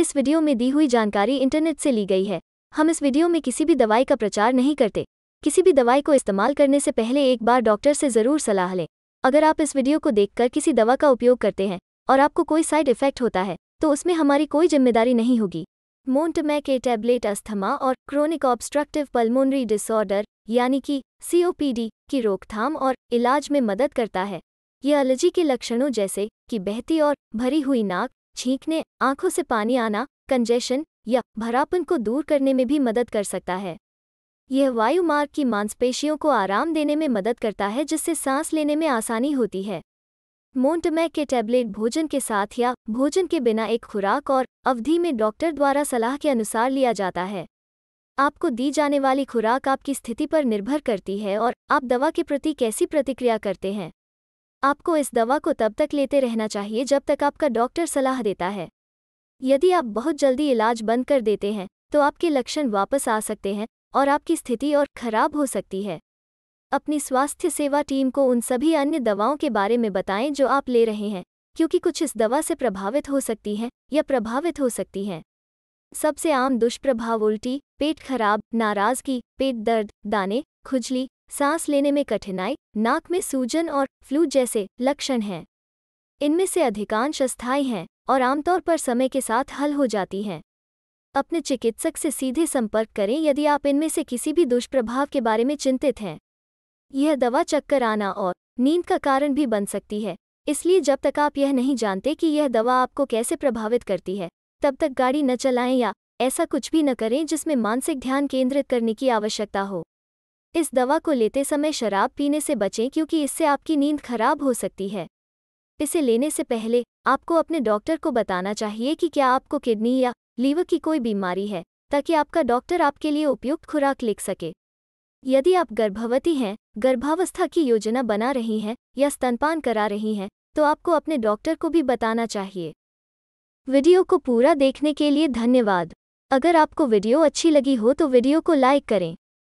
इस वीडियो में दी हुई जानकारी इंटरनेट से ली गई है हम इस वीडियो में किसी भी दवाई का प्रचार नहीं करते किसी भी दवाई को इस्तेमाल करने से पहले एक बार डॉक्टर से ज़रूर सलाह लें अगर आप इस वीडियो को देखकर किसी दवा का उपयोग करते हैं और आपको कोई साइड इफेक्ट होता है तो उसमें हमारी कोई जिम्मेदारी नहीं होगी मोन्टमैक ए टैबलेट अस्थमा और क्रोनिक ऑब्स्ट्रक्टिव पल्मोनरी डिसऑर्डर यानी कि सीओपीडी की रोकथाम और इलाज में मदद करता है यह एलर्जी के लक्षणों जैसे कि बहती और भरी हुई नाक छींकने आंखों से पानी आना कंजेशन या भरापन को दूर करने में भी मदद कर सकता है यह वायु मार्ग की मांसपेशियों को आराम देने में मदद करता है जिससे सांस लेने में आसानी होती है मोन्टमैक के टैबलेट भोजन के साथ या भोजन के बिना एक खुराक और अवधि में डॉक्टर द्वारा सलाह के अनुसार लिया जाता है आपको दी जाने वाली खुराक आपकी स्थिति पर निर्भर करती है और आप दवा के प्रति कैसी प्रतिक्रिया करते हैं आपको इस दवा को तब तक लेते रहना चाहिए जब तक आपका डॉक्टर सलाह देता है यदि आप बहुत जल्दी इलाज बंद कर देते हैं तो आपके लक्षण वापस आ सकते हैं और आपकी स्थिति और खराब हो सकती है अपनी स्वास्थ्य सेवा टीम को उन सभी अन्य दवाओं के बारे में बताएं जो आप ले रहे हैं क्योंकि कुछ इस दवा से प्रभावित हो सकती हैं या प्रभावित हो सकती हैं सबसे आम दुष्प्रभाव उल्टी पेट खराब नाराजगी पेट दर्द दाने खुजली सांस लेने में कठिनाई नाक में सूजन और फ्लू जैसे लक्षण हैं इनमें से अधिकांश अस्थायी हैं और आमतौर पर समय के साथ हल हो जाती हैं अपने चिकित्सक से सीधे संपर्क करें यदि आप इनमें से किसी भी दुष्प्रभाव के बारे में चिंतित हैं यह दवा चक्कर आना और नींद का कारण भी बन सकती है इसलिए जब तक आप यह नहीं जानते कि यह दवा आपको कैसे प्रभावित करती है तब तक गाड़ी न चलाएं या ऐसा कुछ भी न करें जिसमें मानसिक ध्यान केंद्रित करने की आवश्यकता हो इस दवा को लेते समय शराब पीने से बचें क्योंकि इससे आपकी नींद खराब हो सकती है इसे लेने से पहले आपको अपने डॉक्टर को बताना चाहिए कि क्या आपको किडनी या लीवर की कोई बीमारी है ताकि आपका डॉक्टर आपके लिए उपयुक्त खुराक लिख सके यदि आप गर्भवती हैं गर्भावस्था की योजना बना रही हैं या स्तनपान करा रही हैं तो आपको अपने डॉक्टर को भी बताना चाहिए वीडियो को पूरा देखने के लिए धन्यवाद अगर आपको वीडियो अच्छी लगी हो तो वीडियो को लाइक करें